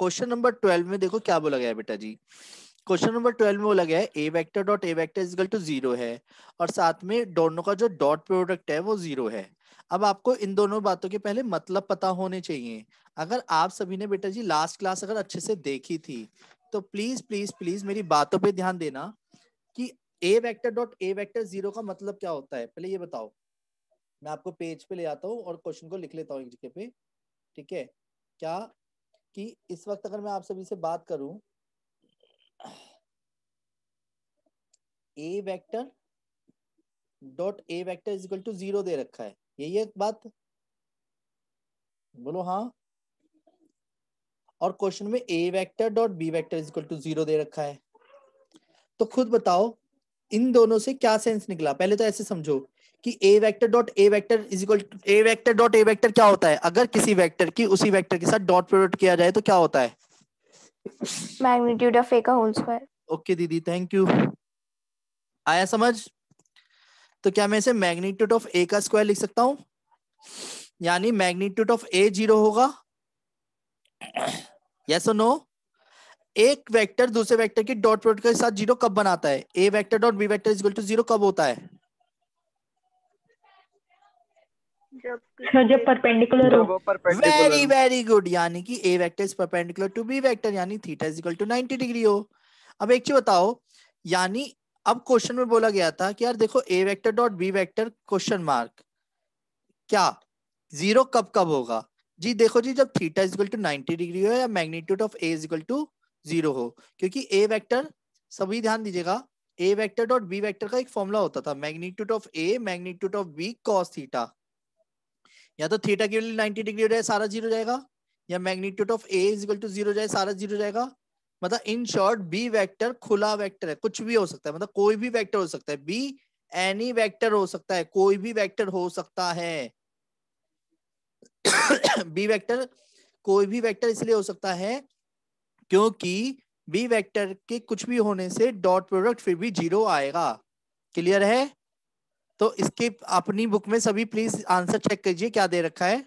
question number twelve में देखो क्या बोला गया बेटा जी क्वेश्चन नंबर ट्वेल्व में बोला गया है A vector dot A vector is equal to zero है और साथ में दोनों का जो डॉट प्रोडक्ट है वो जीरो है अब आपको इन दोनों बातों के पहले मतलब पता होने चाहिए अगर आप सभी ने बेटा जी लास्ट क्लास अगर अच्छे से देखी थी तो प्लीज प्लीज प्लीज मेरी बातों पे ध्यान देना कि A vector dot A vector zero का मतलब क्या होता है पहले ये बताओ मैं आपको पेज पे ले आता हूँ और क्वेश्चन को लिख लेता हूँ एक जगह पे ठीक है क्या कि इस वक्त अगर मैं आप सभी से बात करूं A vector dot A vector is equal to zero दे रखा है यही एक बात बोलो हाँ और क्वेश्चन में A vector dot B vector is equal to zero दे रखा है तो खुद बताओ इन दोनों से क्या सेंस निकला पहले तो ऐसे समझो कि A vector dot A vector is equal A vector dot A vector क्या होता है अगर किसी वेक्टर की उसी वेक्टर के साथ डॉट प्रोडक्ट किया जाए तो क्या होता है मैग्नीट्यूड ऑफ ए का होल स्क्वायर ओके दीदी थैंक यू आया समझ तो क्या मैं इसे मैग्नीट्यूड ऑफ ए का स्क्वायर लिख सकता हूं यानी मैग्नीट्यूड ऑफ ए जीरो होगा यस और नो एक वेक्टर दूसरे वेक्टर की डॉट प्रोडक्ट के साथ जीरो कब बनाता है A vector dot B vector is to zero कब होता है जब परपेंडिकुलर हाँ, हाँ, हो वेरी वेरी गुड यानी कि A vector is perpendicular to B vector यानी theta is equal to 90 degree हो अब एक चीज बताओ यानी अब क्वेश्चन में बोला गया था कि यार देखो A vector dot B vector question mark क्या जीरो कब कब होगा जी देखो जी जब theta is equal to 90 degree हो या magnitude of A is equal to zero हो क्योंकि ए वेक्टर सभी ध्यान दीजिएगा A vector dot B vector का एक फॉर्मूला होता था magnitude of A magnitude of B cos theta या तो थीटा की वैल्यू 90 डिग्री हो जाए सारा जीरो जाएगा या magnitude of A is equal to zero जाए सारा जीरो जाएगा मतलब इन शॉर्ट बी वेक्टर खुला वेक्टर है कुछ भी हो सकता है मतलब कोई भी वेक्टर हो सकता है बी एनी वेक्टर हो सकता है कोई भी वेक्टर हो सकता है बी वेक्टर कोई भी वेक्टर इसलिए हो सकता है क्योंकि बी वेक्टर के कुछ भी होने से डॉट प्रोडक्ट फिर भी जीरो आएगा क्लियर है तो इसके अपनी बुक में सभी प्लीज आंसर चेक कीजिए क्या दे रखा है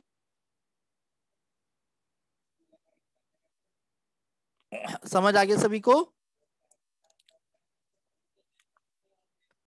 समझ आ गया सभी को